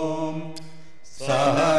Om Saha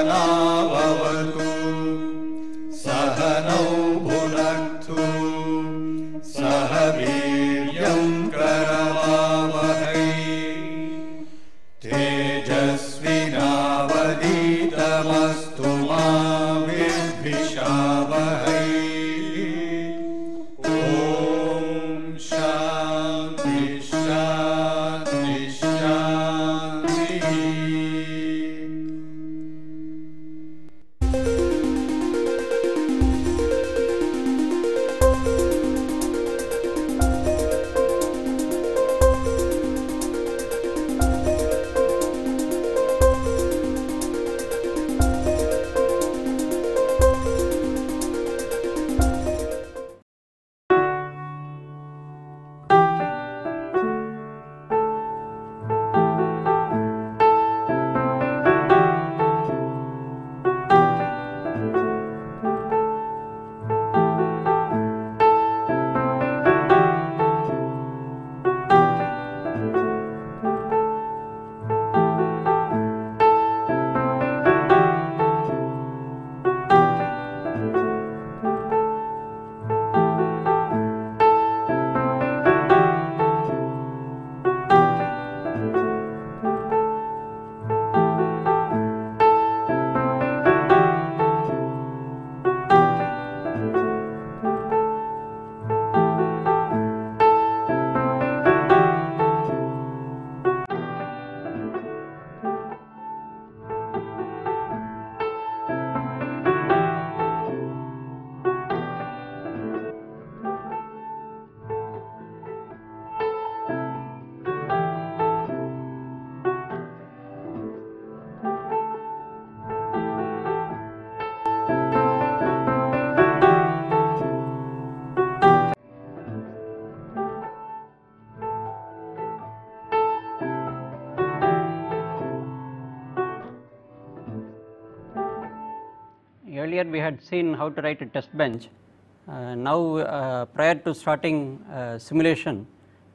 earlier we had seen how to write a test bench. Uh, now, uh, prior to starting uh, simulation,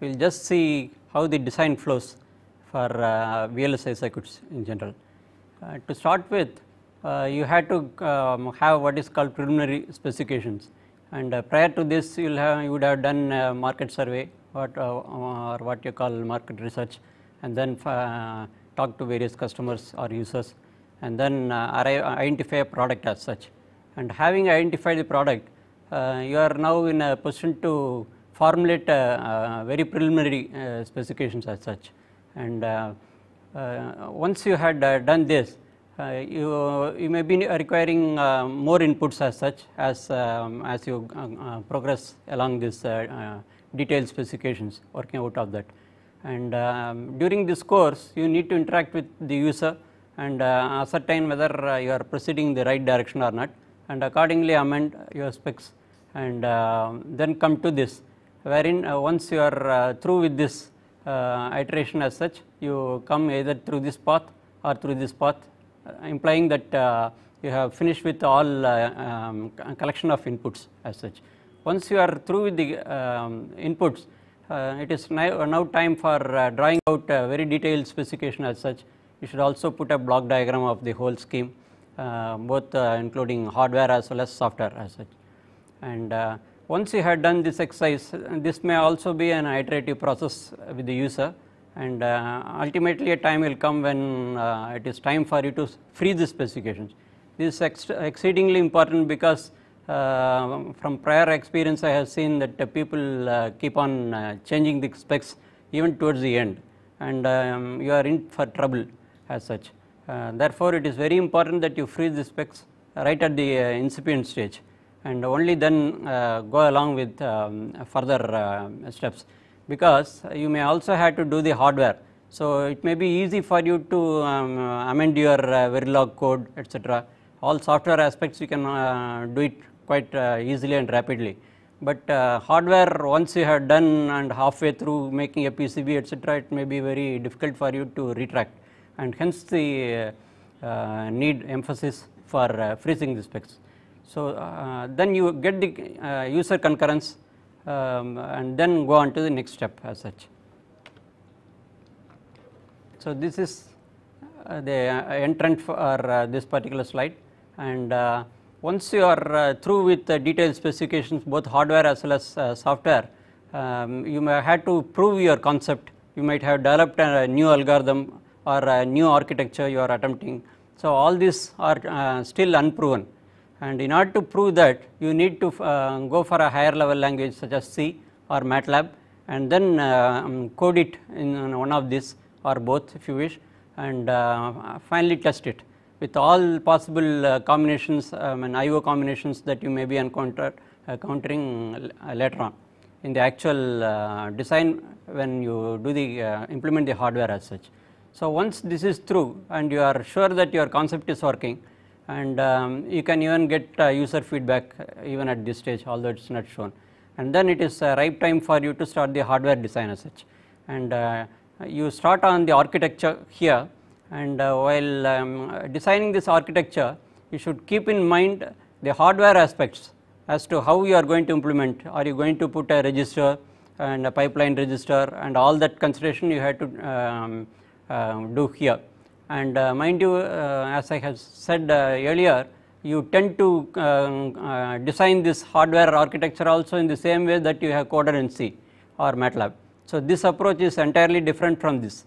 we will just see how the design flows for uh, VLSI circuits in general. Uh, to start with, uh, you had to um, have what is called preliminary specifications and prior to this you, have, you would have done market survey what, or what you call market research and then talk to various customers or users and then uh, uh, identify a product as such. And having identified the product, uh, you are now in a position to formulate very preliminary specifications as such. And once you had done this, uh, you you may be requiring uh, more inputs as such as um, as you uh, progress along this detailed specifications working out of that and um, during this course you need to interact with the user and uh, ascertain whether uh, you are proceeding in the right direction or not and accordingly amend your specs and uh, then come to this wherein once you are through with this iteration as such you come either through this path or through this path implying that you have finished with all uh, um, collection of inputs as such. Once you are through with the um, inputs, uh, it is now, now time for uh, drawing out very detailed specification as such you should also put a block diagram of the whole scheme uh, both uh, including hardware as well as software as such. And uh, once you had done this exercise this may also be an iterative process with the user and ultimately a time will come when it is time for you to free the specifications. This is ex exceedingly important because uh, from prior experience I have seen that uh, people uh, keep on changing the specs even towards the end and um, you are in for trouble as such. Uh, therefore, it is very important that you freeze the specs right at the uh, incipient stage and only then uh, go along with um, further steps because you may also have to do the hardware. So, it may be easy for you to um, amend your Verilog code etc. All software aspects you can do it quite easily and rapidly but uh, hardware once you have done and halfway through making a PCB etc it may be very difficult for you to retract and hence the uh, need emphasis for uh, freezing the specs. So uh, then you get the user concurrence um, and then go on to the next step as such. So this is the entrant for this particular slide and once you are uh, through with detailed specifications both hardware as well as uh, software um, you may have to prove your concept you might have developed a, a new algorithm or new architecture you are attempting. So, all these are uh, still unproven and in order to prove that you need to uh, go for a higher level language such as C or MATLAB and then uh, um, code it in one of these or both if you wish and uh, finally test it with all possible uh, combinations um, and IO combinations that you may be encounter, uh, later on in the actual design when you do the implement the hardware as such. So, once this is through and you are sure that your concept is working and um, you can even get uh, user feedback even at this stage although it is not shown and then it is a ripe time for you to start the hardware design as such and uh, you start on the architecture here and uh, while um, designing this architecture you should keep in mind the hardware aspects as to how you are going to implement are you going to put a register and a pipeline register and all that consideration you had to um, um, do here. And uh, mind you uh, as I have said uh, earlier you tend to um, design this hardware architecture also in the same way that you have coded in C or MATLAB. So, this approach is entirely different from this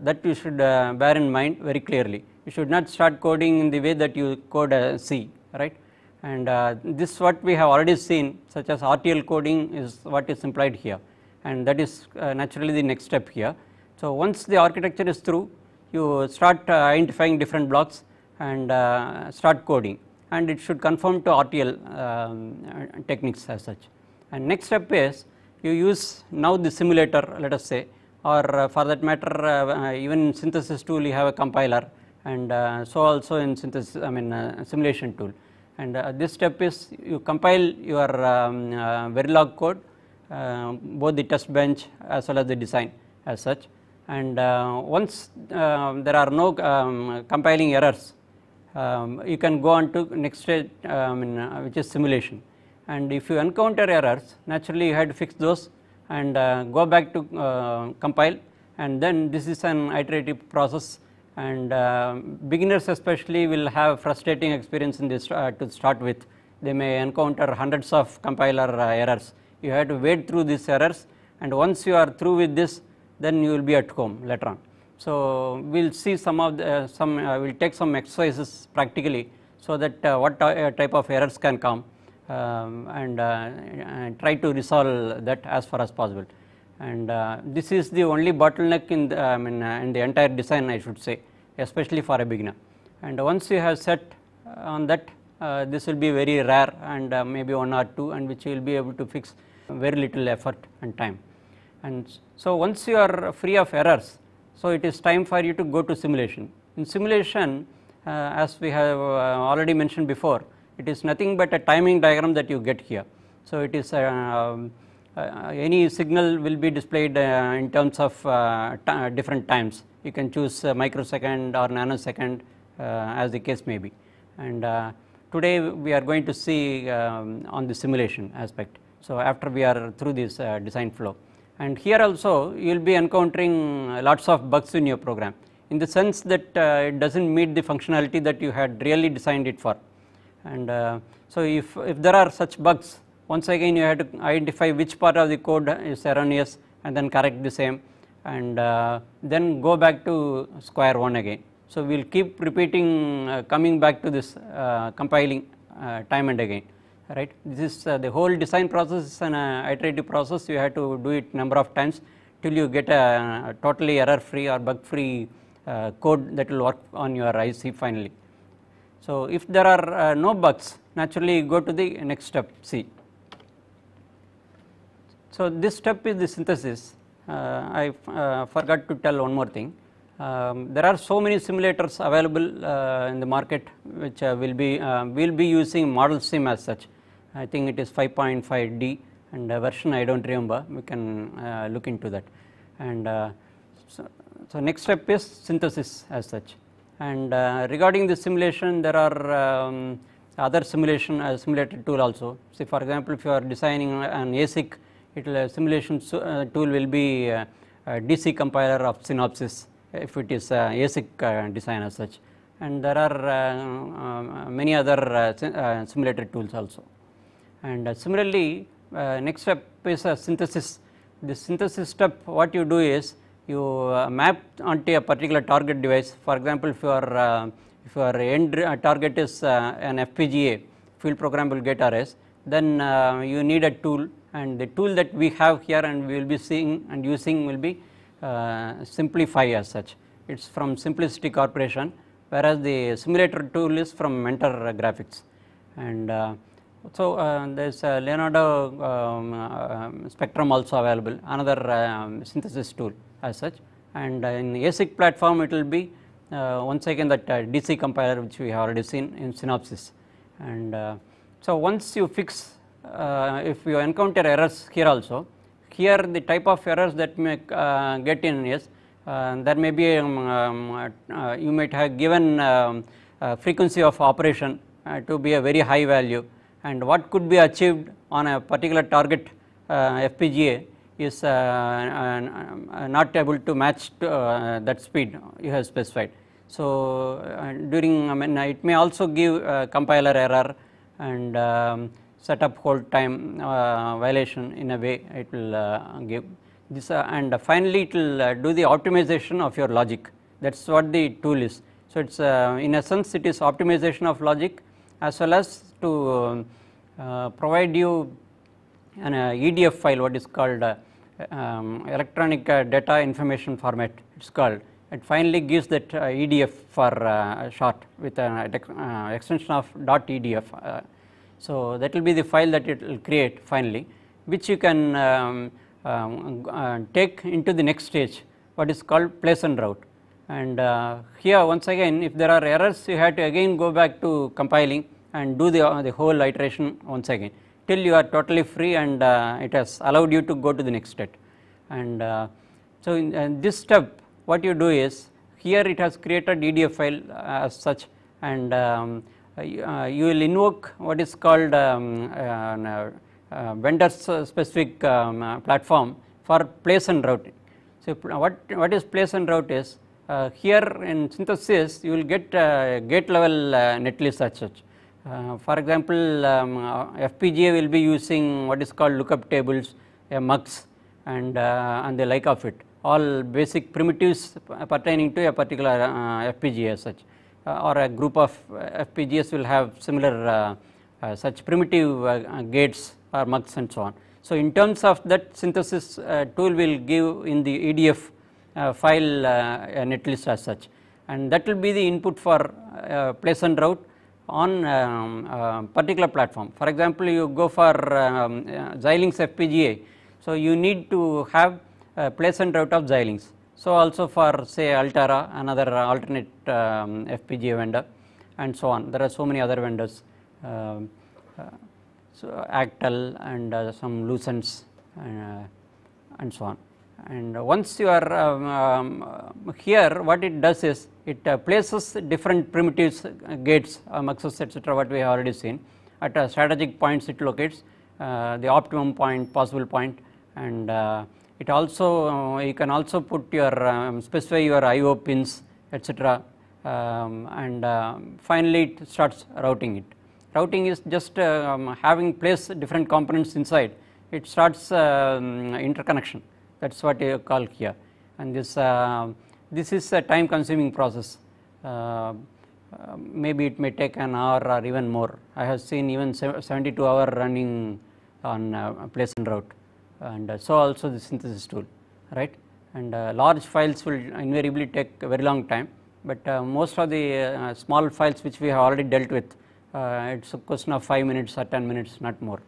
that you should bear in mind very clearly. You should not start coding in the way that you code C right and uh, this what we have already seen such as RTL coding is what is implied here and that is uh, naturally the next step here. So, once the architecture is through you start uh, identifying different blocks and uh, start coding and it should conform to RTL um, uh, techniques as such. And next step is you use now the simulator let us say or for that matter even synthesis tool you have a compiler and so also in synthesis I mean simulation tool and uh, this step is you compile your um, uh, Verilog code uh, both the test bench as well as the design as such and uh, once um, there are no um, compiling errors um, you can go on to next stage um, in, uh, which is simulation and if you encounter errors naturally you have to fix those and uh, go back to uh, compile and then this is an iterative process and uh, beginners especially will have frustrating experience in this uh, to start with they may encounter hundreds of compiler errors you have to wade through these errors and once you are through with this then you will be at home later on. So, we will see some of the, uh, some uh, we will take some exercises practically so that uh, what uh, type of errors can come um, and, uh, and, try to resolve that as far as possible. And uh, this is the only bottleneck in the, I mean, in the entire design I should say especially for a beginner. And once you have set on that this will be very rare and maybe one or two and which you will be able to fix very little effort and time and so once you are free of errors, so it is time for you to go to simulation. In simulation uh, as we have uh, already mentioned before, it is nothing but a timing diagram that you get here. So it is uh, um, uh any signal will be displayed uh, in terms of uh, different times. You can choose microsecond or nanosecond uh, as the case may be. And today we are going to see um, on the simulation aspect. So after we are through this design flow and here also you will be encountering lots of bugs in your program in the sense that uh, it does not meet the functionality that you had really designed it for. And uh, so, if, if there are such bugs once again you have to identify which part of the code is erroneous and then correct the same and uh, then go back to square one again. So, we will keep repeating uh, coming back to this uh, compiling uh, time and again right. This is uh, the whole design process is an uh, iterative process you have to do it number of times till you get a, a totally error free or bug free uh, code that will work on your IC finally. So, if there are uh, no bugs naturally go to the next step C. So, this step is the synthesis uh, I uh, forgot to tell one more thing. Um, there are so many simulators available uh, in the market which uh, will be uh, will be using model sim as such I think it is 5.5 D and version I do not remember we can uh, look into that and uh, so, so, next step is synthesis as such and uh, regarding the simulation there are um, other simulation uh, simulated tool also. Say for example, if you are designing an ASIC, it will uh, simulation uh, tool will be uh, DC compiler of Synopsys if it is ASIC design as such and there are um, many other simulated tools also. And uh, similarly, uh, next step is a synthesis. The synthesis step what you do is you uh, map onto a particular target device. For example, if your if your end target is an FPGA, field programmable gate arrays, then uh, you need a tool and the tool that we have here and we will be seeing and using will be uh, Simplify as such. It is from Simplicity Corporation whereas the simulator tool is from Mentor Graphics and uh, so, uh, there is a uh, Leonardo um, uh, um, spectrum also available another um, synthesis tool as such and uh, in ASIC platform it will be uh, once again that DC compiler which we have already seen in synopsis. and so once you fix if you encounter errors here also here the type of errors that may get in is there may be um, um you might have given um, frequency of operation to be a very high value and what could be achieved on a particular target uh, FPGA is uh, not able to match to, uh, that speed you have specified. So, during I mean it may also give compiler error and um, setup hold time violation in a way it will give this and finally it will do the optimization of your logic that is what the tool is. So, it is in essence it is optimization of logic as well as to uh, uh, provide you an uh, EDF file what is called um, electronic data information format it is called it finally gives that uh, EDF for uh, short with an uh, extension of dot EDF. so that will be the file that it will create finally which you can um, um, take into the next stage what is called place and route and here once again if there are errors you have to again go back to compiling and do the, uh, the whole iteration once again till you are totally free and uh, it has allowed you to go to the next step. And uh, so, in, in uh, this step what you do is here it has created EDF file uh, as such and um, uh, you will invoke what is called um, specific um, platform for place and route. So, what, what is place and route is uh, here in synthesis you will get uh, gate level uh, netlist as such. Uh, for example, um, uh, FPGA will be using what is called lookup tables, a uh, MUX and, uh, and the like of it, all basic primitives pertaining to a particular uh, FPGA as such or a group of FPGAs will have similar such primitive gates or MUX and so on. So, in terms of that synthesis tool will give in the EDF file a netlist as such and that will be the input for place and route on um, uh, particular platform. For example, you go for um, uh, Xilinx FPGA, so you need to have uh, place and route of Xilinx. So, also for say Altera another alternate um, FPGA vendor and so on there are so many other vendors um, uh, so Actel and uh, some Lucents and, uh, and so on. And once you are um, um, here what it does is it uh, places different primitives, gates, uh, muxes, etc. what we have already seen. At strategic points it locates uh, the optimum point, possible point and it also, you can also put your, um, specify your IO pins etc. Um, and uh, finally it starts routing it. Routing is just uh, um, having place different components inside, it starts uh, interconnection that is what you call here and this this is a time consuming process. Uh, uh, maybe it may take an hour or even more. I have seen even 72 hour running on a uh, place and route and uh, so also the synthesis tool right and large files will invariably take a very long time but most of the small files which we have already dealt with it is a question of 5 minutes or 10 minutes not more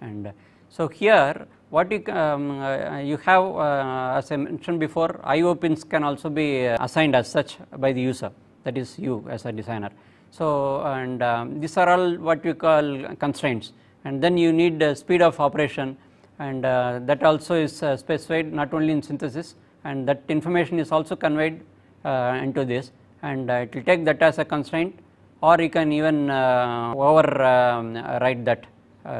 and so here what you, um, uh, you have uh, as I mentioned before IO pins can also be uh, assigned as such by the user that is you as a designer. So, and um, these are all what we call constraints and then you need speed of operation and uh, that also is uh, specified not only in synthesis and that information is also conveyed uh, into this and uh, it will take that as a constraint or you can even uh, overwrite um, that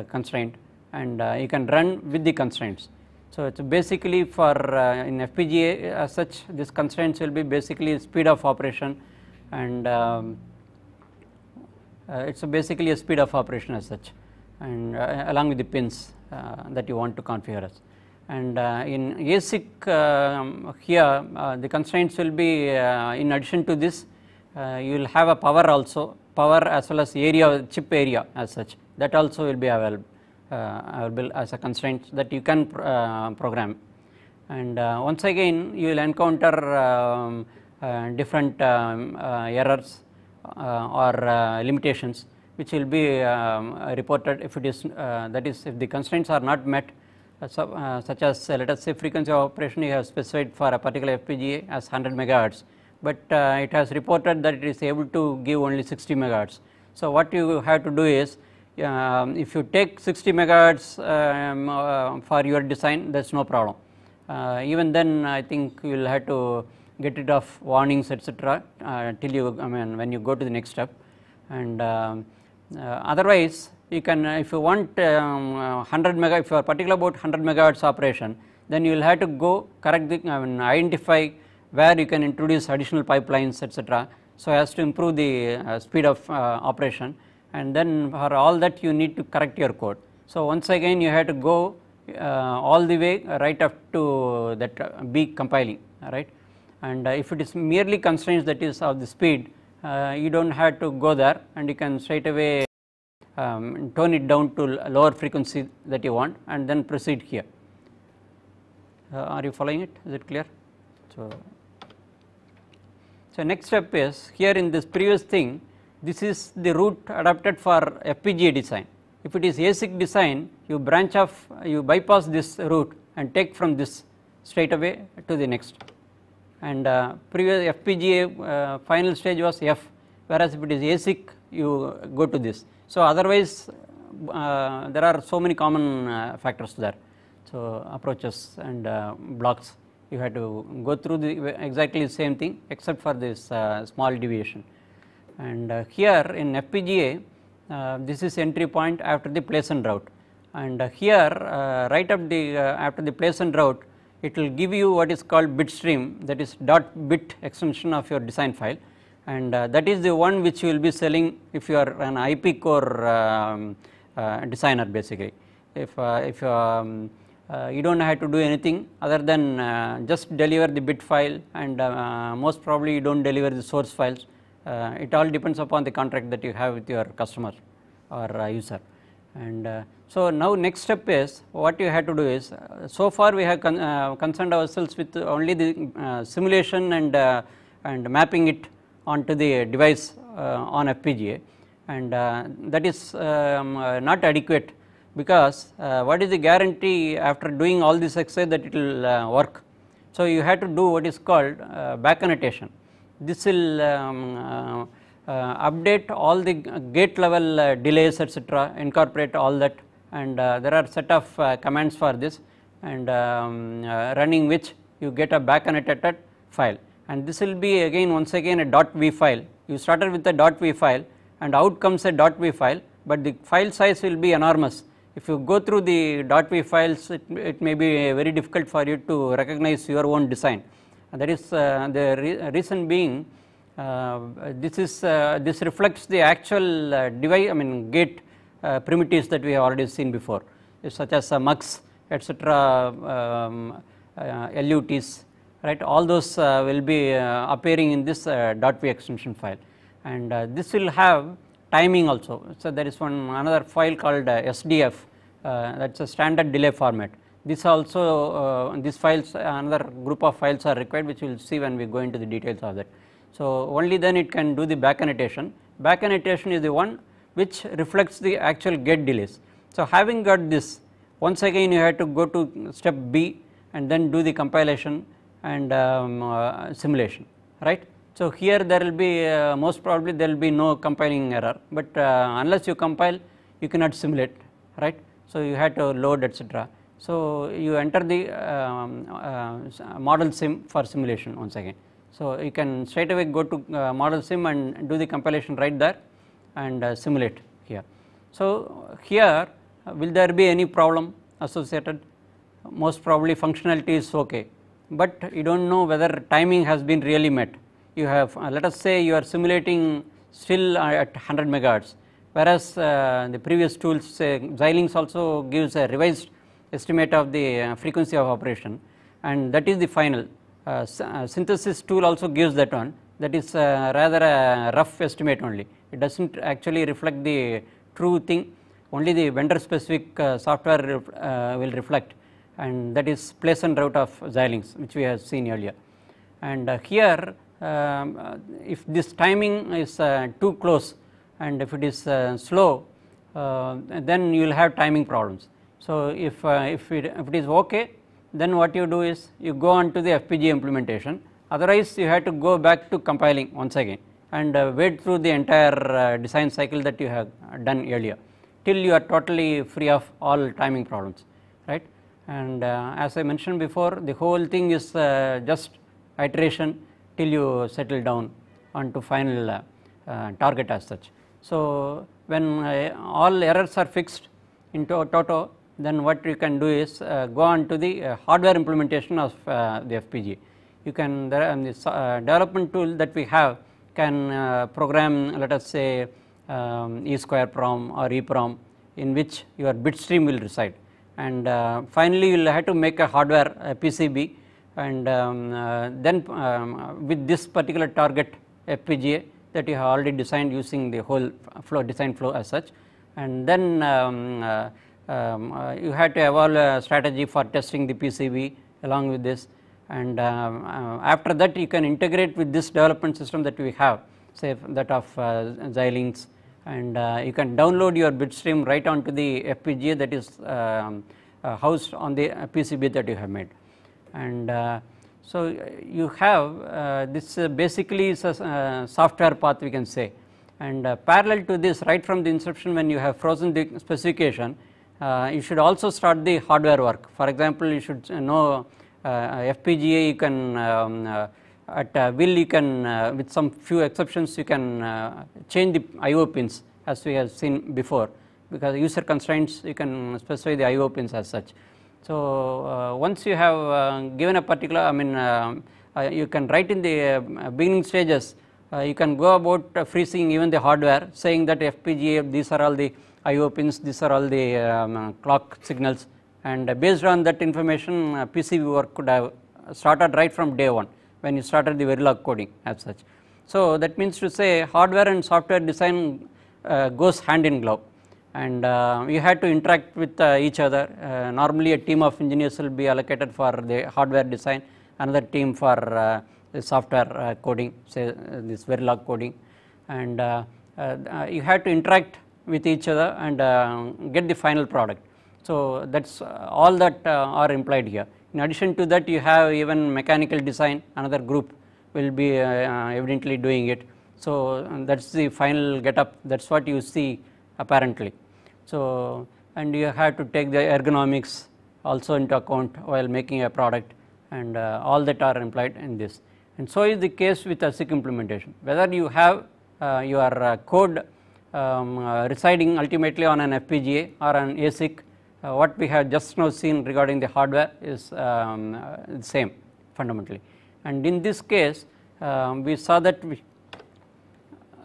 constraint and uh, you can run with the constraints. So, it is basically for uh, in FPGA as uh, such these constraints will be basically speed of operation and um, it is basically a speed of operation as such and along with the pins that you want to configure as and uh, in ASIC uh, here uh, the constraints will be in addition to this you will have a power also power as well as area chip area as such that also will be available available uh, as a constraint that you can pr uh, program. And uh, once again you will encounter um, different um, errors or limitations which will be um, reported if it is that is if the constraints are not met so, uh, such as uh, let us say frequency of operation you have specified for a particular FPGA as 100 megahertz, but uh, it has reported that it is able to give only 60 megahertz. So, what you have to do is um, if you take 60 megahertz um, uh, for your design that is no problem. Uh, even then I think you will have to get rid of warnings etc. Uh, till you I mean when you go to the next step and um, uh, otherwise you can uh, if you want um, 100 uh, mega if you are particular about 100 megahertz operation then you will have to go correct the I mean identify where you can introduce additional pipelines etc. So as to improve the speed of operation and then for all that you need to correct your code. So, once again you have to go uh, all the way right up to that uh, B compiling right and uh, if it is merely constraints that is of the speed uh, you do not have to go there and you can straight away um, tone it down to lower frequency that you want and then proceed here. Uh, are you following it? Is it clear? So, so next step is here in this previous thing this is the route adapted for FPGA design. If it is ASIC design, you branch off, you bypass this route and take from this straight away to the next. And uh, previous FPGA uh, final stage was F, whereas if it is ASIC, you go to this. So, otherwise uh, there are so many common uh, factors there. So, approaches and uh, blocks you have to go through the exactly the same thing except for this uh, small deviation and uh, here in FPGA uh, this is entry point after the and route and uh, here uh, right up the uh, after the and route it will give you what is called bit stream that is dot bit extension of your design file and uh, that is the one which you will be selling if you are an IP core um, designer basically. If, if um, you do not have to do anything other than just deliver the bit file and most probably you do not deliver the source files uh, it all depends upon the contract that you have with your customer or uh, user. And uh, so now next step is what you have to do is uh, so far we have con uh, concerned ourselves with only the uh, simulation and and mapping it onto the device on FPGA and that is um, not adequate because what is the guarantee after doing all this exercise that it will work. So you have to do what is called back annotation this will um, uh, update all the gate level uh, delays etc incorporate all that and uh, there are set of uh, commands for this and um, uh, running which you get a back annotated file and this will be again once again a dot v file you started with a dot v file and out comes a dot v file but the file size will be enormous if you go through the dot v files it, it may be very difficult for you to recognize your own design. And that is uh, the re reason being uh, this is uh, this reflects the actual device I mean gate primitives that we have already seen before such as MUX etc um, LUTs right all those will be appearing in this dot .v extension file and this will have timing also. So, there is one another file called SDF uh, that is a standard delay format this also uh, this files another group of files are required which we will see when we go into the details of that. So, only then it can do the back annotation, back annotation is the one which reflects the actual gate delays. So, having got this once again you have to go to step B and then do the compilation and um, uh, simulation right. So, here there will be uh, most probably there will be no compiling error, but uh, unless you compile you cannot simulate right. So, you have to load etcetera. So, you enter the um, uh, uh, model sim for simulation once again. So, you can straight away go to uh, model sim and do the compilation right there and uh, simulate here. So, here uh, will there be any problem associated most probably functionality is okay, but you do not know whether timing has been really met. You have uh, let us say you are simulating still at 100 megahertz whereas the previous tools say Xilinx also gives a revised estimate of the uh, frequency of operation and that is the final. Uh, uh, synthesis tool also gives that one that is rather a rough estimate only. It does not actually reflect the true thing only the vendor specific software will reflect and that is place and route of Xilinx which we have seen earlier. And here um, if this timing is uh, too close and if it is uh, slow uh, then you will have timing problems. So, if, uh, if, it, if it is ok then what you do is you go on to the FPGA implementation otherwise you have to go back to compiling once again and uh, wait through the entire uh, design cycle that you have done earlier till you are totally free of all timing problems right and uh, as I mentioned before the whole thing is uh, just iteration till you settle down onto final target as such. So, when all errors are fixed into toto then what you can do is uh, go on to the uh, hardware implementation of uh, the FPGA. You can there um, this development tool that we have can program let us say um, E square prom or EPROM in which your bit stream will reside and uh, finally you will have to make a hardware a PCB and um, uh, then um, with this particular target FPGA that you have already designed using the whole flow design flow as such and then um, uh, um, uh, you had to evolve a strategy for testing the PCB along with this and um, uh, after that you can integrate with this development system that we have say that of uh, Xilinx and uh, you can download your bitstream right onto the FPGA that is um, uh, housed on the uh, PCB that you have made. And so you have this basically is a software path we can say and parallel to this right from the inception when you have frozen the specification uh, you should also start the hardware work. For example, you should uh, know uh, FPGA you can um, at will you can with some few exceptions you can change the IO pins as we have seen before because user constraints you can specify the IO pins as such. So, uh, once you have uh, given a particular I mean uh, you can write in the beginning stages you can go about freezing even the hardware saying that FPGA these are all the IO pins, these are all the um, clock signals and uh, based on that information uh, PCB work could have started right from day 1 when you started the Verilog coding as such. So that means to say hardware and software design uh, goes hand in glove and uh, you had to interact with uh, each other. Uh, normally a team of engineers will be allocated for the hardware design, another team for uh, the software coding say this Verilog coding and you had to interact with each other and uh, get the final product. So, that is uh, all that uh, are implied here. In addition to that you have even mechanical design another group will be uh, uh evidently doing it. So, that is the final get up that is what you see apparently. So, and you have to take the ergonomics also into account while making a product and uh, all that are implied in this. And so is the case with ASIC implementation whether you have your code um, uh, residing ultimately on an FPGA or an ASIC, uh, what we have just now seen regarding the hardware is um, uh, the same fundamentally. And in this case, um, we saw that we,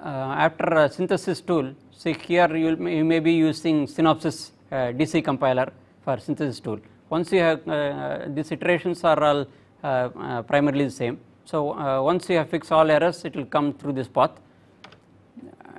uh, after a synthesis tool, see here you, you may be using Synopsys uh, DC compiler for synthesis tool. Once you have uh, these iterations are all primarily the same. So, once you have fixed all errors, it will come through this path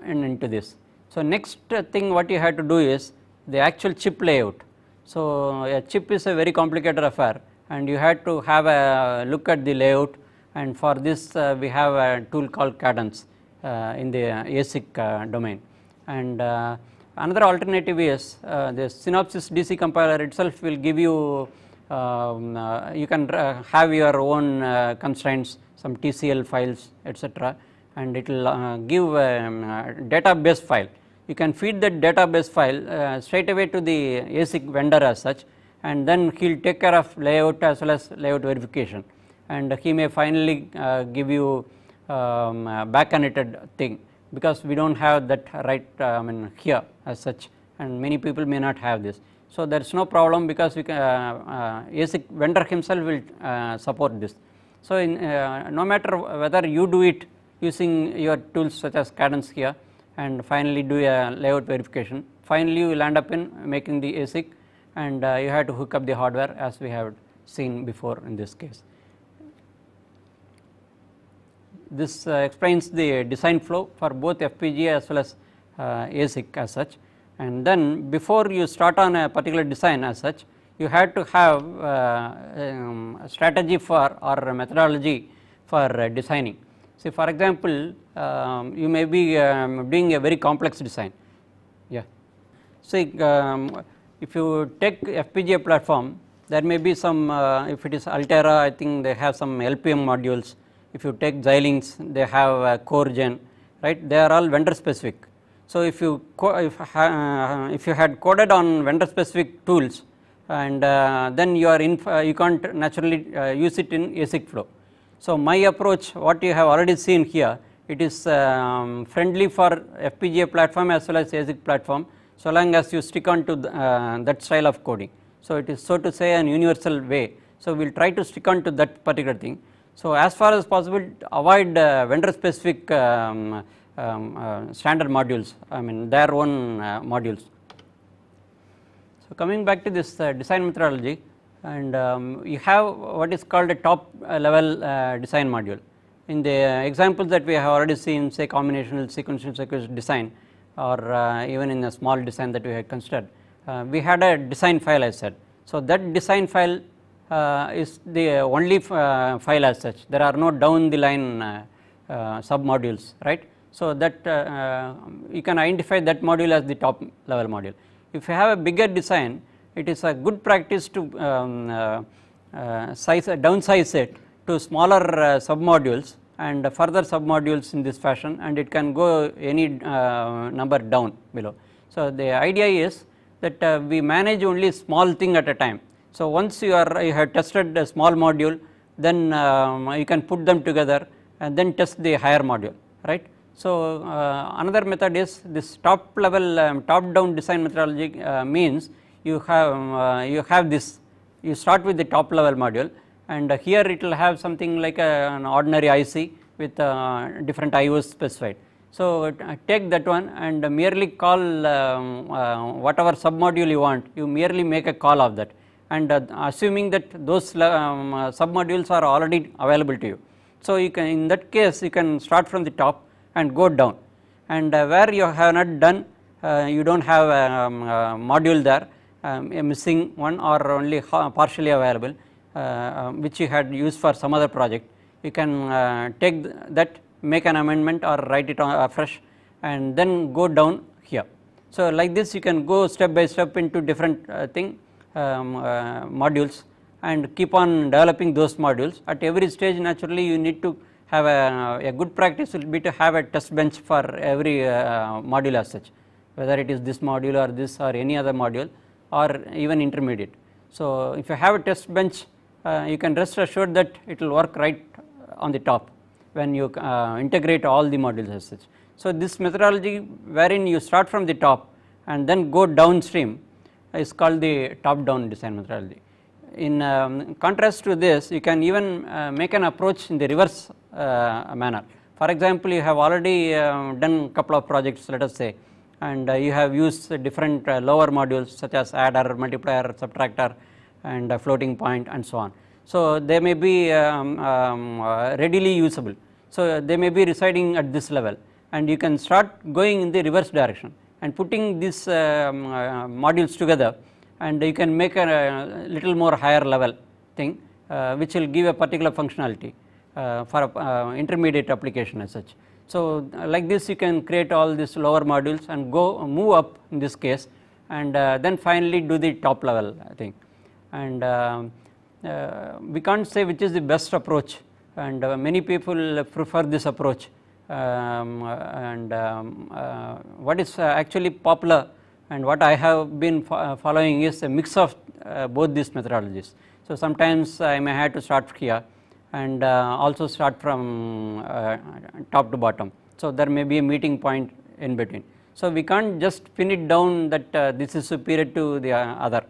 and into this. So, next thing what you have to do is the actual chip layout. So, a chip is a very complicated affair and you had to have a look at the layout and for this uh, we have a tool called cadence uh, in the ASIC uh, domain. And uh, another alternative is uh, the Synopsys DC compiler itself will give you um, uh, you can have your own constraints some TCL files etc and it will give a um, database file you can feed that database file uh, straight away to the ASIC vendor as such and then he will take care of layout as well as layout verification and he may finally uh, give you um, annotated thing because we do not have that right uh, I mean here as such and many people may not have this. So, there is no problem because we can, uh, uh, ASIC vendor himself will uh, support this. So, in, uh, no matter whether you do it using your tools such as cadence here and finally do a layout verification. Finally, you will end up in making the ASIC and uh, you have to hook up the hardware as we have seen before in this case. This uh, explains the design flow for both FPGA as well as uh, ASIC as such and then before you start on a particular design as such you have to have uh, um, a strategy for or a methodology for uh, designing. See, for example, um, you may be um, doing a very complex design. Yeah. See, um, if you take FPGA platform, there may be some, uh, if it is Altera, I think they have some LPM modules. If you take Xilinx, they have CoreGen, right? They are all vendor specific. So, if you, if, uh, if you had coded on vendor specific tools and uh, then you are in, uh, you can't naturally uh, use it in ASIC flow. So, my approach what you have already seen here it is um, friendly for FPGA platform as well as ASIC platform so long as you stick on to the, uh, that style of coding. So, it is so to say an universal way. So, we will try to stick on to that particular thing. So, as far as possible avoid uh, vendor specific um, um, uh, standard modules I mean their own uh, modules. So, coming back to this uh, design methodology and um, you have what is called a top level uh, design module. In the examples that we have already seen say combinational sequential circuit design or uh, even in a small design that we had considered, uh, we had a design file as said. So, that design file uh, is the only uh, file as such there are no down the line uh, sub modules right. So, that you can identify that module as the top level module. If you have a bigger design it is a good practice to um, uh, uh, size, uh, downsize it to smaller uh, submodules and further submodules in this fashion and it can go any uh, number down below. So, the idea is that uh, we manage only small thing at a time. So, once you are you have tested a small module then um, you can put them together and then test the higher module right. So, uh, another method is this top level um, top down design methodology means you have um, uh, you have this you start with the top level module and here it will have something like a, an ordinary IC with uh, different IOs specified. So, uh, take that one and merely call um, uh, whatever submodule you want, you merely make a call of that and uh, assuming that those um, uh, submodules are already available to you. So, you can in that case you can start from the top and go down and where you have not done you do not have a um, module there um, a missing one or only partially available uh, um, which you had used for some other project, you can uh, take th that make an amendment or write it on afresh uh, and then go down here. So, like this you can go step by step into different uh, thing um, uh, modules and keep on developing those modules at every stage naturally you need to have a, a good practice will be to have a test bench for every uh, module as such whether it is this module or this or any other module or even intermediate. So, if you have a test bench uh, you can rest assured that it will work right on the top when you uh, integrate all the modules as such. So, this methodology wherein you start from the top and then go downstream is called the top down design methodology. In um, contrast to this you can even uh, make an approach in the reverse uh, manner. For example, you have already um, done couple of projects let us say and uh, you have used different uh, lower modules such as adder, multiplier, subtractor and uh, floating point and so on. So, they may be um, um, readily usable. So, they may be residing at this level and you can start going in the reverse direction and putting these um, modules together and you can make a, little more higher level thing uh, which will give a particular functionality uh, for a, uh, intermediate application as such. So, like this you can create all these lower modules and go move up in this case and uh, then finally do the top level I think and uh, uh, we can't say which is the best approach and uh, many people prefer this approach um, uh, and um, uh, what is actually popular and what I have been fo following is a mix of both these methodologies. So, sometimes I may have to start here and uh, also start from uh, top to bottom. So, there may be a meeting point in between. So, we can't just pin it down that uh, this is superior to the other.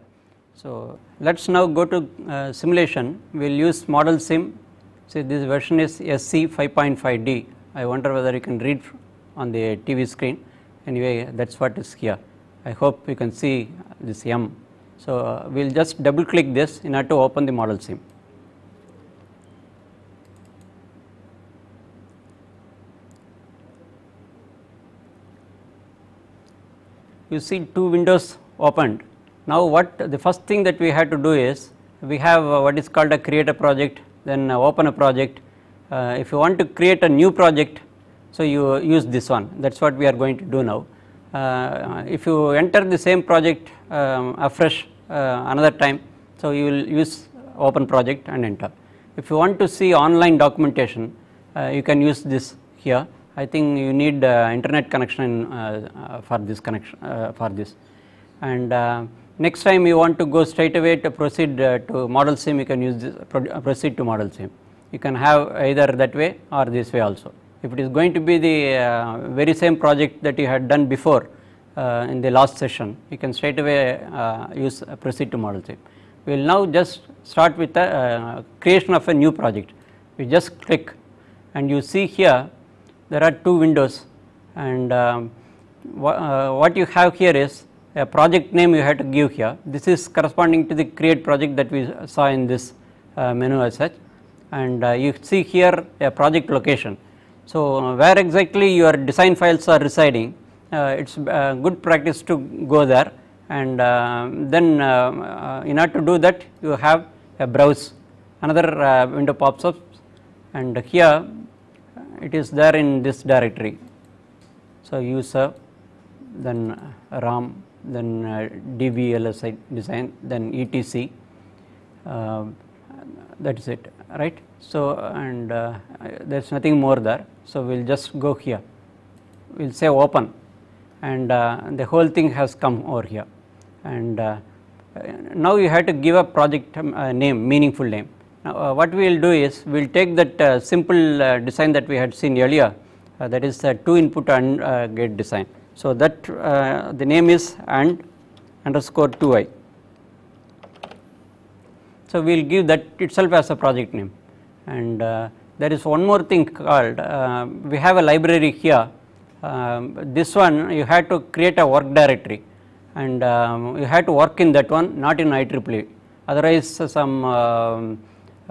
So, let us now go to simulation, we will use model sim, say this version is SC 5.5D, I wonder whether you can read on the TV screen anyway that is what is here. I hope you can see this M. So, uh, we will just double click this in order to open the model sim. you see two windows opened. Now what the first thing that we had to do is we have uh, what is called a create a project then uh, open a project. Uh, if you want to create a new project so you uh, use this one that is what we are going to do now. Uh, if you enter the same project um, afresh uh, another time so you will use open project and enter. If you want to see online documentation you can use this here I think you need uh, internet connection uh, uh, for this connection for this. And next time you want to go straight away to proceed to model sim, you can use this proceed to model sim. You can have either that way or this way also. If it is going to be the very same project that you had done before in the last session, you can straight away use proceed to model sim. We will now just start with the creation of a new project. You just click and you see here there are two windows and um, uh, what you have here is a project name you have to give here. This is corresponding to the create project that we saw in this uh, menu as such and uh, you see here a project location. So, uh, where exactly your design files are residing uh, it is uh, good practice to go there and then in order to do that you have a browse another window pops up and here it is there in this directory. So, user then RAM then uh, DVLSI design then etc uh, that is it right. So, and uh, there is nothing more there. So, we will just go here we will say open and uh, the whole thing has come over here and uh, now you have to give a project um, name meaningful name now, uh, what we will do is we will take that uh, simple uh, design that we had seen earlier that is the 2 input AND gate design. So, that the name is AND underscore 2i. So, we will give that itself as a project name and uh, there is one more thing called uh, we have a library here um, this one you had to create a work directory and um, you had to work in that one not in IEEE otherwise uh, some um,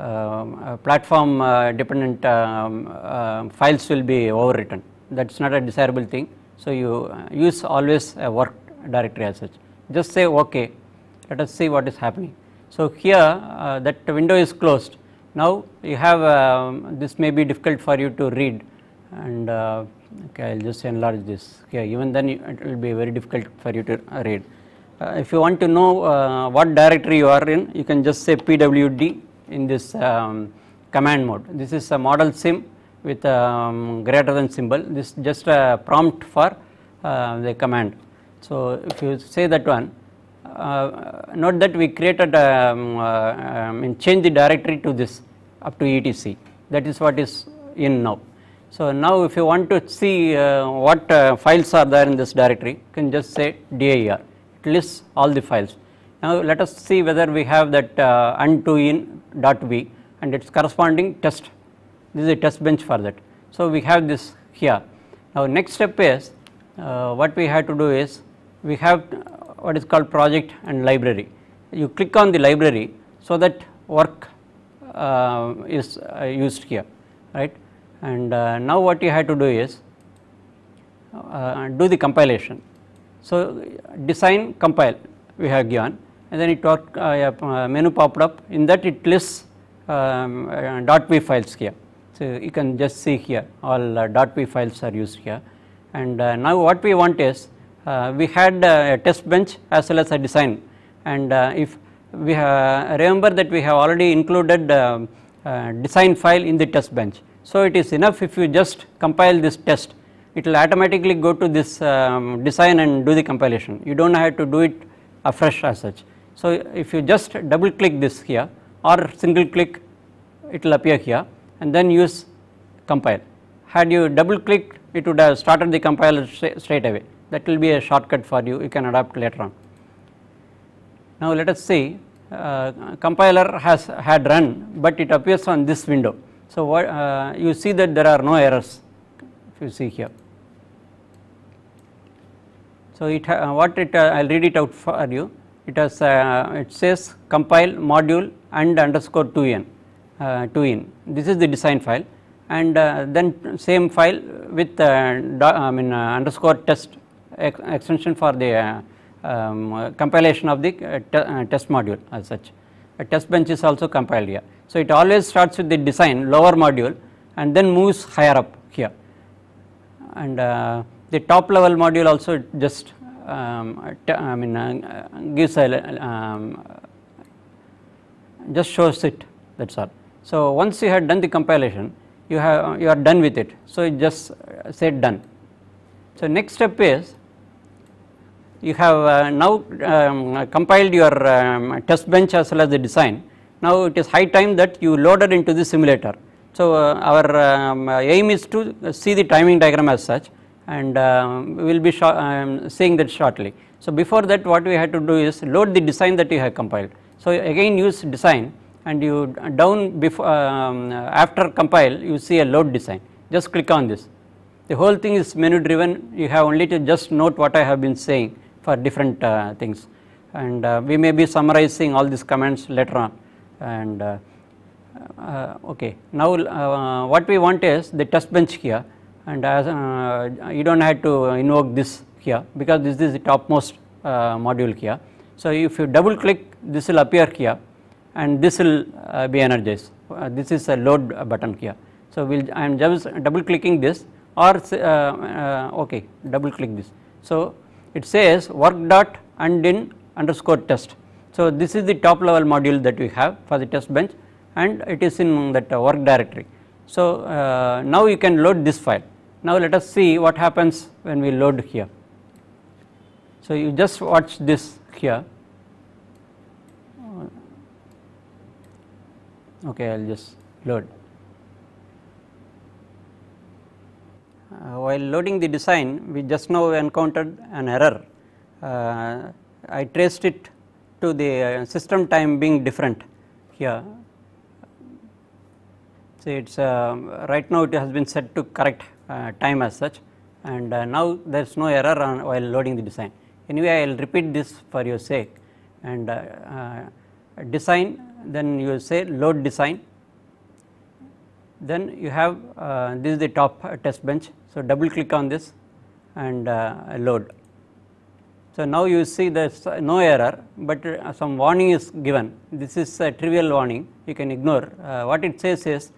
um, platform uh, dependent um, uh, files will be overwritten that is not a desirable thing. So, you uh, use always a work directory as such just say ok let us see what is happening. So, here uh, that window is closed now you have um, this may be difficult for you to read and uh, okay I will just enlarge this here even then it will be very difficult for you to read. Uh, if you want to know what directory you are in you can just say pwd in this um, command mode. This is a model sim with um, greater than symbol this just a prompt for uh, the command. So, if you say that one uh, note that we created um, uh, um, change the directory to this up to etc that is what is in now. So, now if you want to see uh, what uh, files are there in this directory you can just say dir it lists all the files now, let us see whether we have that uh, unto in dot v and its corresponding test. This is a test bench for that. So, we have this here. Now, next step is uh, what we have to do is we have what is called project and library. You click on the library so that work uh, is uh, used here, right. And uh, now, what you have to do is uh, do the compilation. So, design compile we have given and then it talk, uh, uh, menu popped up in that it lists um, dot uh, .p files here. So, you can just see here all dot uh, .p files are used here and now what we want is we had a test bench as well as a design and if we remember that we have already included design file in the test bench. So, it is enough if you just compile this test it will automatically go to this um, design and do the compilation you do not have to do it afresh as such. So, if you just double click this here or single click it will appear here and then use compile. Had you double clicked it would have started the compiler straight away that will be a shortcut for you you can adapt later on. Now let us see uh, compiler has had run but it appears on this window. So what uh, you see that there are no errors if you see here. So it uh, what it I uh, will read it out for you it has uh, it says compile module and underscore 2n uh, 2in this is the design file and uh, then same file with uh, do, I mean uh, underscore test ex extension for the uh, um, compilation of the test module as such a test bench is also compiled here. So, it always starts with the design lower module and then moves higher up here and the top level module also just um, I mean uh, gives a um, just shows it that's all. So once you had done the compilation you have you are done with it so you just said done. So next step is you have uh, now um, compiled your um, test bench as well as the design now it is high time that you loaded into the simulator. So uh, our um, aim is to see the timing diagram as such and um, we will be um, seeing that shortly. So, before that what we had to do is load the design that you have compiled. So, again use design and you down before um, after compile you see a load design just click on this. The whole thing is menu driven you have only to just note what I have been saying for different uh, things and uh, we may be summarizing all these comments later on and uh, uh okay now uh, what we want is the test bench here and as uh, uh, you do not have to invoke this here because this is the topmost uh, module here. So, if you double click this will appear here and this will uh, be energized uh, this is a load button here. So, we'll, I am just double clicking this or uh, okay double click this. So, it says work dot and in underscore test. So, this is the top level module that we have for the test bench and it is in that work directory. So, uh, now you can load this file. Now, let us see what happens when we load here. So, you just watch this here. Okay, I will just load. Uh, while loading the design, we just now encountered an error. Uh, I traced it to the uh, system time being different here so it's uh, right now it has been set to correct uh, time as such and uh, now there is no error on, while loading the design. Anyway, I will repeat this for your sake and uh, uh, design then you will say load design then you have uh, this is the top test bench. So double click on this and load. So now you see there is no error, but some warning is given. This is a trivial warning you can ignore. what it says is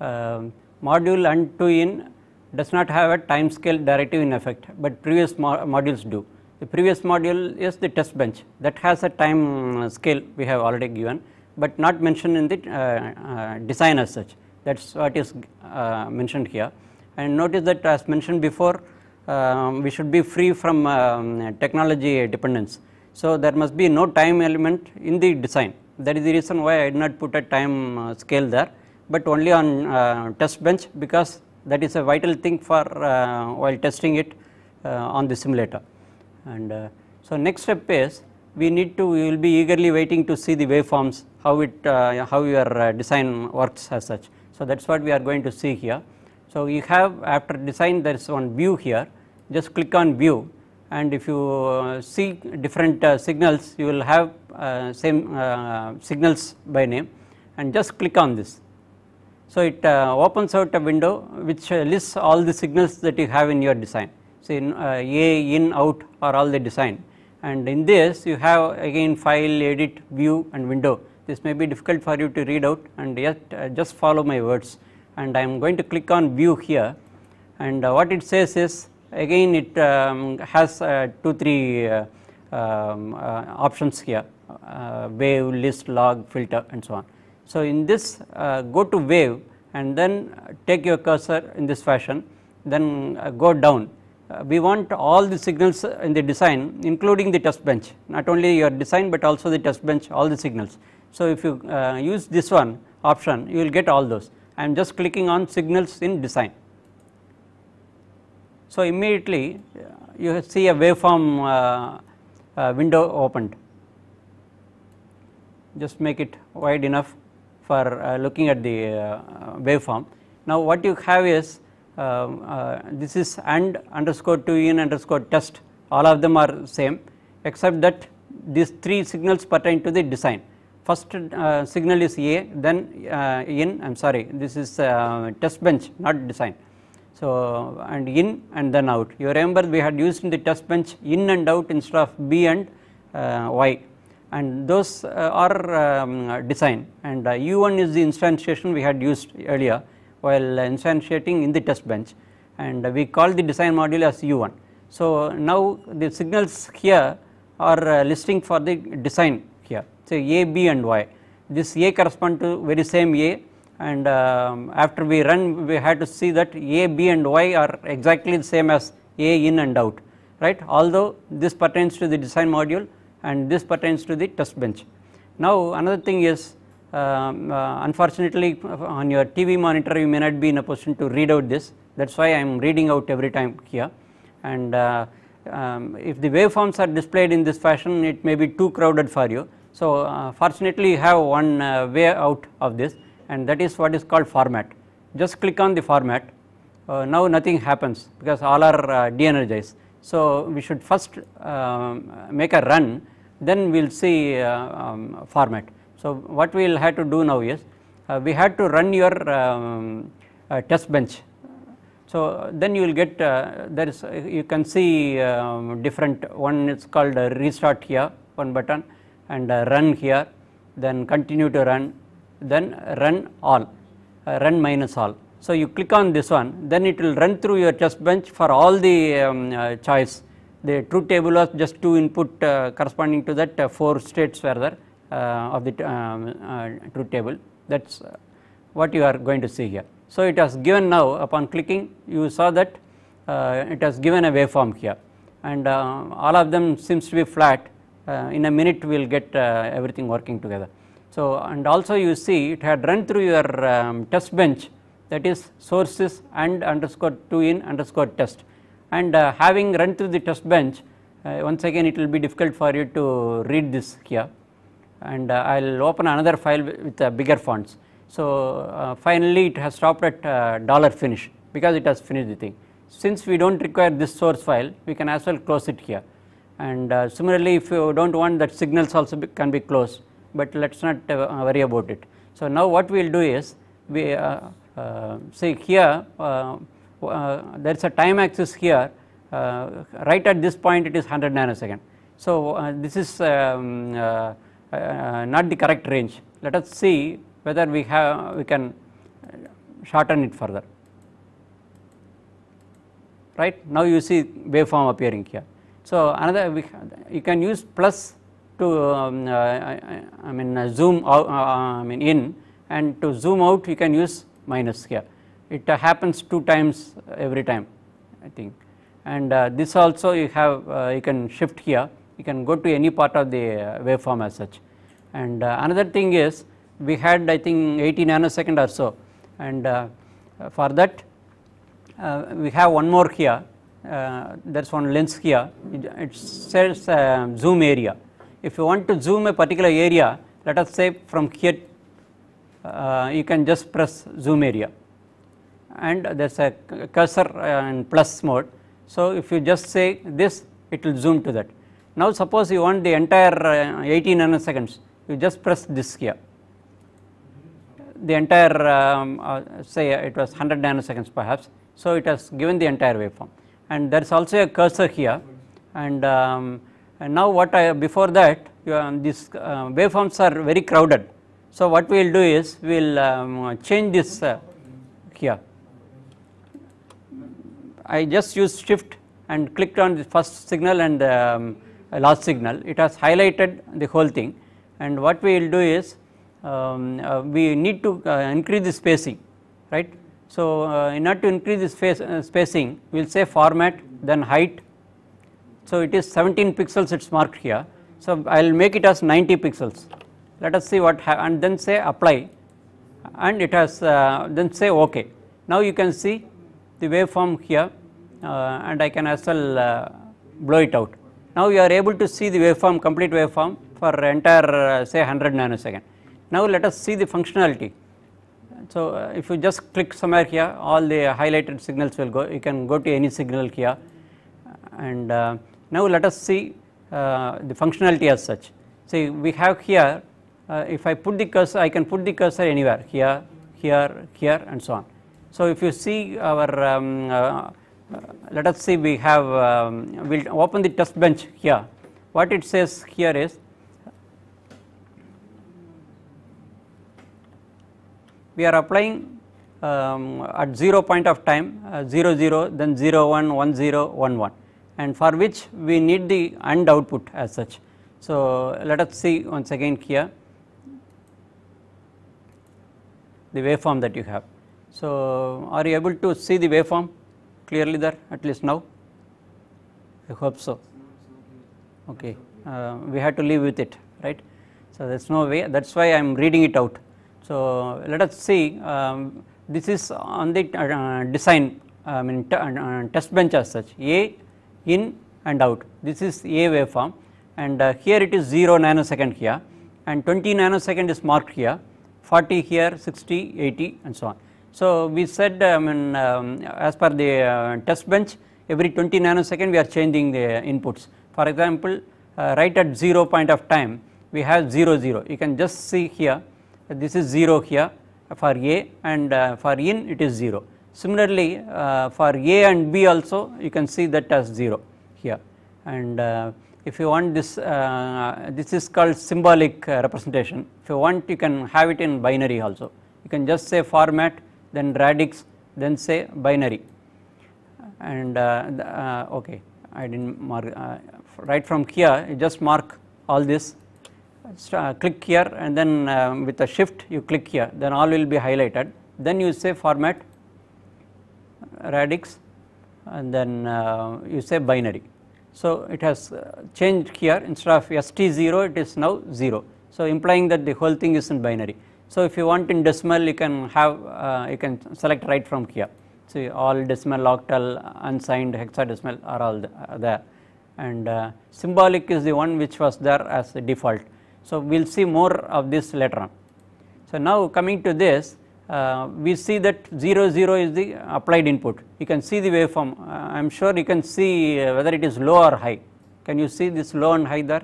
um, module and to in does not have a time scale directive in effect, but previous mo modules do. The previous module is the test bench that has a time scale we have already given, but not mentioned in the uh, uh, design as such that is what is uh, mentioned here. And notice that as mentioned before um, we should be free from um, technology dependence. So, there must be no time element in the design that is the reason why I did not put a time uh, scale there but only on uh, test bench because that is a vital thing for uh, while testing it uh, on the simulator. And uh, so next step is we need to we will be eagerly waiting to see the waveforms how it uh, how your design works as such. So that's what we are going to see here. So you have after design there is one view here just click on view and if you uh, see different uh, signals you will have uh, same signals by name and just click on this so, it uh, opens out a window which uh, lists all the signals that you have in your design. So, in uh, A, in, out are all the design and in this you have again file, edit, view and window. This may be difficult for you to read out and yet just follow my words and I am going to click on view here and what it says is again it um, has uh, 2 3 uh, um, uh, options here wave list log filter and so on. So, in this uh, go to wave and then take your cursor in this fashion then uh, go down. Uh, we want all the signals in the design including the test bench not only your design but also the test bench all the signals. So, if you use this one option you will get all those I am just clicking on signals in design. So, immediately you see a waveform uh, uh, window opened just make it wide enough for uh, looking at the uh, waveform. Now what you have is uh, this is and underscore 2 in underscore test all of them are same except that these three signals pertain to the design. First uh, signal is A, then uh, in I am sorry this is uh, test bench not design. So, and in and then out you remember we had used in the test bench in and out instead of B and Y and those uh, are um, design and U1 uh, is the instantiation we had used earlier while instantiating in the test bench and we call the design module as U1. So, now the signals here are uh, listing for the design here say A, B and Y this A correspond to very same A and um, after we run we had to see that A, B and Y are exactly the same as A in and out right although this pertains to the design module and this pertains to the test bench. Now, another thing is um, uh, unfortunately on your TV monitor you may not be in a position to read out this that is why I am reading out every time here and uh, um, if the waveforms are displayed in this fashion it may be too crowded for you. So, uh, fortunately you have one uh, way out of this and that is what is called format. Just click on the format uh, now nothing happens because all are uh, de-energized. So, we should first um, make a run then we will see uh, um, format. So, what we will have to do now is uh, we had to run your um, uh, test bench. So, then you will get there is you can see um, different one is called restart here one button and run here then continue to run then run all run minus all. So, you click on this one then it will run through your test bench for all the um, uh, choice the truth table was just two input uh, corresponding to that uh, four states were there uh, of the um, truth table that is what you are going to see here. So, it has given now upon clicking you saw that it has given a waveform here and all of them seems to be flat uh, in a minute we will get uh, everything working together. So, and also you see it had run through your um, test bench that is sources and underscore 2 in underscore test and uh, having run through the test bench uh, once again it will be difficult for you to read this here and I uh, will open another file with uh, bigger fonts. So uh, finally it has stopped at dollar $finish because it has finished the thing. Since we do not require this source file we can as well close it here and similarly if you do not want that signals also be can be closed but let us not worry about it. So now what we will do is we uh, uh, say here uh, uh, there is a time axis here uh, right at this point it is 100 nanosecond. So uh, this is um, uh, uh, not the correct range let us see whether we have we can shorten it further right now you see waveform appearing here. So another we, you can use plus to um, uh, I, I, mean zoom out, I mean in and to zoom out you can use minus here it happens 2 times every time I think and uh, this also you have uh, you can shift here you can go to any part of the uh, waveform as such. And another thing is we had I think 80 nanosecond or so and for that we have one more here uh, there is one lens here it says uh, zoom area. If you want to zoom a particular area let us say from here uh, you can just press zoom area and there is a cursor and uh, plus mode. So, if you just say this it will zoom to that. Now, suppose you want the entire uh, 18 nanoseconds you just press this here the entire um, uh, say uh, it was 100 nanoseconds perhaps. So, it has given the entire waveform and there is also a cursor here and, um, and now what I before that um, these uh, waveforms are very crowded. So, what we will do is we will um, change this uh, here I just used shift and clicked on the first signal and um, last signal it has highlighted the whole thing and what we will do is um, uh, we need to uh, increase the spacing right. So, uh, in order to increase the space, uh, spacing we will say format then height. So, it is 17 pixels it is marked here. So, I will make it as 90 pixels let us see what and then say apply and it has uh, then say ok. Now, you can see the waveform here uh, and I can as well uh, blow it out. Now you are able to see the waveform complete waveform for entire uh, say 100 nanosecond. Now let us see the functionality. So if you just click somewhere here all the highlighted signals will go you can go to any signal here and now let us see the functionality as such. See we have here uh, if I put the cursor I can put the cursor anywhere here, here, here and so on. So if you see our um, uh, uh, let us see we have um, we will open the test bench here. What it says here is we are applying um, at 0 point of time uh, 0 0 then 0 1 1 0 1 1 and for which we need the AND output as such. So, let us see once again here the waveform that you have. So, are you able to see the waveform? clearly there at least now? I hope so. Okay, uh, we have to live with it, right? So there is no way. That is why I am reading it out. So let us see. Um, this is on the uh, design. I mean uh, test bench as such. A in and out. This is A waveform, and uh, here it is 0 nanosecond here, and 20 nanosecond is marked here, 40 here, 60, 80, and so on. So, we said um, I mean um, as per the uh, test bench every 20 nanosecond we are changing the inputs. For example, uh, right at 0 point of time we have 0 0 you can just see here this is 0 here for A and uh, for in it is 0. Similarly, uh, for A and B also you can see that as 0 here and uh, if you want this uh, this is called symbolic representation if you want you can have it in binary also you can just say format then radix, then say binary and uh, uh, okay I did not mark uh, right from here just mark all this click here and then um, with a shift you click here then all will be highlighted then you say format radix and then uh, you say binary. So it has changed here instead of ST0 it is now 0. So implying that the whole thing is in binary. So, if you want in decimal you can have uh, you can select right from here. See all decimal, octal, unsigned, hexadecimal are all the, uh, there and uh, symbolic is the one which was there as the default. So, we will see more of this later on. So, now coming to this uh, we see that 0 0 is the applied input you can see the waveform uh, I am sure you can see uh, whether it is low or high can you see this low and high there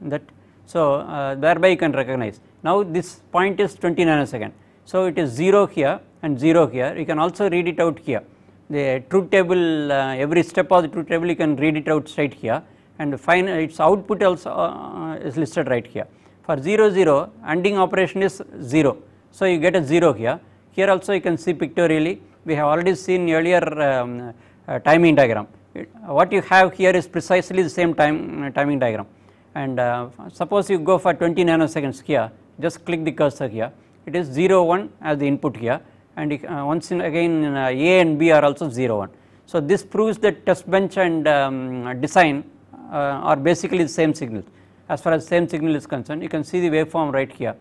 that so thereby you can recognize now this point is 20 nanosecond. So it is 0 here and 0 here you can also read it out here. The truth table uh, every step of the truth table you can read it out straight here and final uh, its output also uh, uh, is listed right here. For 0 0 ending operation is 0. So you get a 0 here. Here also you can see pictorially we have already seen earlier um, uh, timing diagram. It, uh, what you have here is precisely the same time timing diagram and uh, suppose you go for 20 nanoseconds here just click the cursor here it is 0 1 as the input here and uh, once in again uh, A and B are also 0 1. So this proves that test bench and um, design uh, are basically the same signal as far as same signal is concerned you can see the waveform right here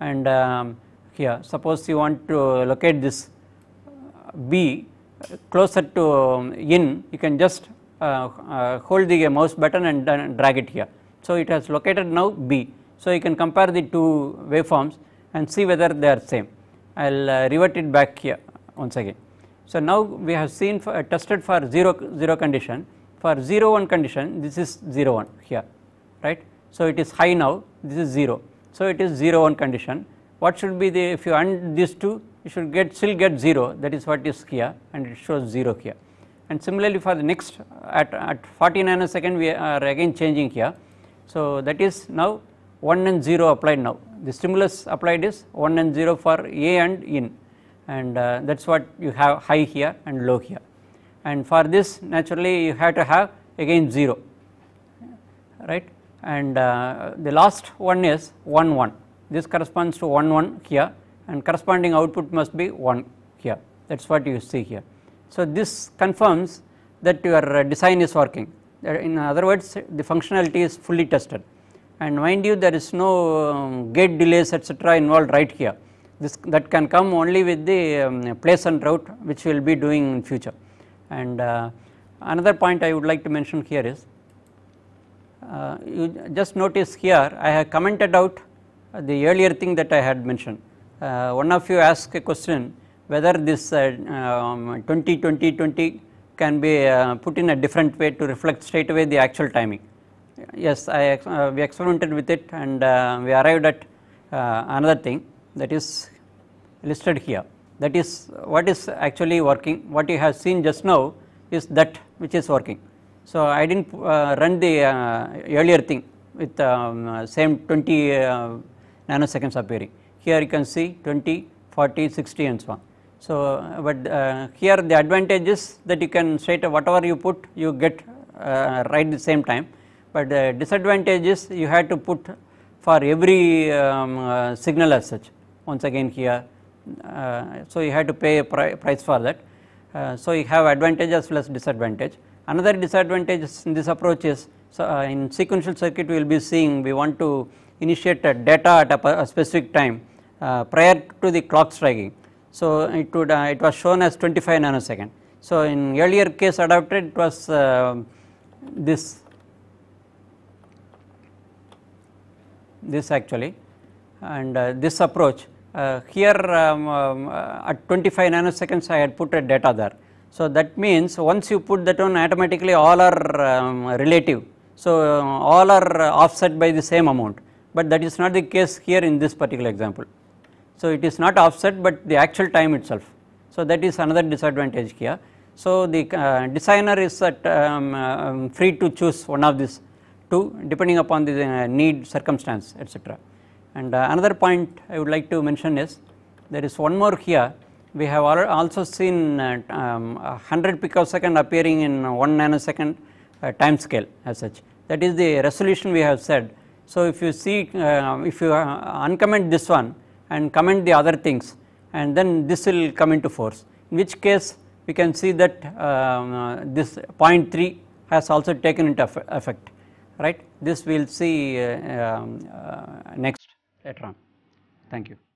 and um, here suppose you want to locate this uh, B uh, closer to um, in you can just uh, hold the mouse button and drag it here. So it has located now B so, you can compare the two waveforms and see whether they are same. I will uh, revert it back here once again. So, now we have seen for, uh, tested for 0, 0 condition for 0 1 condition this is 0 1 here right. So, it is high now this is 0. So, it is 0 1 condition what should be the if you and these two you should get still get 0 that is what is here and it shows 0 here. And similarly for the next at, at 40 nanosecond we are again changing here. So, that is now 1 and 0 applied now. The stimulus applied is 1 and 0 for A and in and uh, that is what you have high here and low here. And for this naturally you have to have again 0 right and uh, the last one is 1 1 this corresponds to 1 1 here and corresponding output must be 1 here that is what you see here. So, this confirms that your uh, design is working uh, in other words the functionality is fully tested and mind you there is no um, gate delays etc involved right here. This that can come only with the um, place and route which we will be doing in future. And uh, another point I would like to mention here is uh, you just notice here I have commented out the earlier thing that I had mentioned. Uh, one of you asked a question whether this uh, um, 20 20 20 can be uh, put in a different way to reflect straight away the actual timing yes I uh, we experimented with it and uh, we arrived at uh, another thing that is listed here that is what is actually working what you have seen just now is that which is working. So, I did not uh, run the uh, earlier thing with um, same 20 uh, nanoseconds appearing here you can see 20 40 60 and so on. So, but here the advantage is that you can straight whatever you put you get right the same time but the disadvantage is you had to put for every um, uh, signal as such once again here. Uh, so, you had to pay a pri price for that. Uh, so, you have advantage as well as disadvantage. Another disadvantage in this approach is so, uh, in sequential circuit we will be seeing we want to initiate a data at a, a specific time uh, prior to the clock striking. So, it would uh, it was shown as 25 nanosecond. So, in earlier case adopted it was this this actually and uh, this approach uh, here um, um, uh, at 25 nanoseconds I had put a data there. So, that means once you put that on automatically all are um, relative. So, uh, all are uh, offset by the same amount, but that is not the case here in this particular example. So, it is not offset, but the actual time itself. So, that is another disadvantage here. So, the uh, designer is at, um, um, free to choose one of these two, depending upon the uh, need circumstance etc. And uh, another point I would like to mention is there is one more here we have also seen uh, um, 100 picosecond appearing in 1 nanosecond uh, time scale as such that is the resolution we have said. So, if you see um, if you uh, uncomment this one and comment the other things and then this will come into force in which case we can see that um, uh, this 0.3 has also taken into effect right. This we will see uh, um, uh, next later on. Thank you.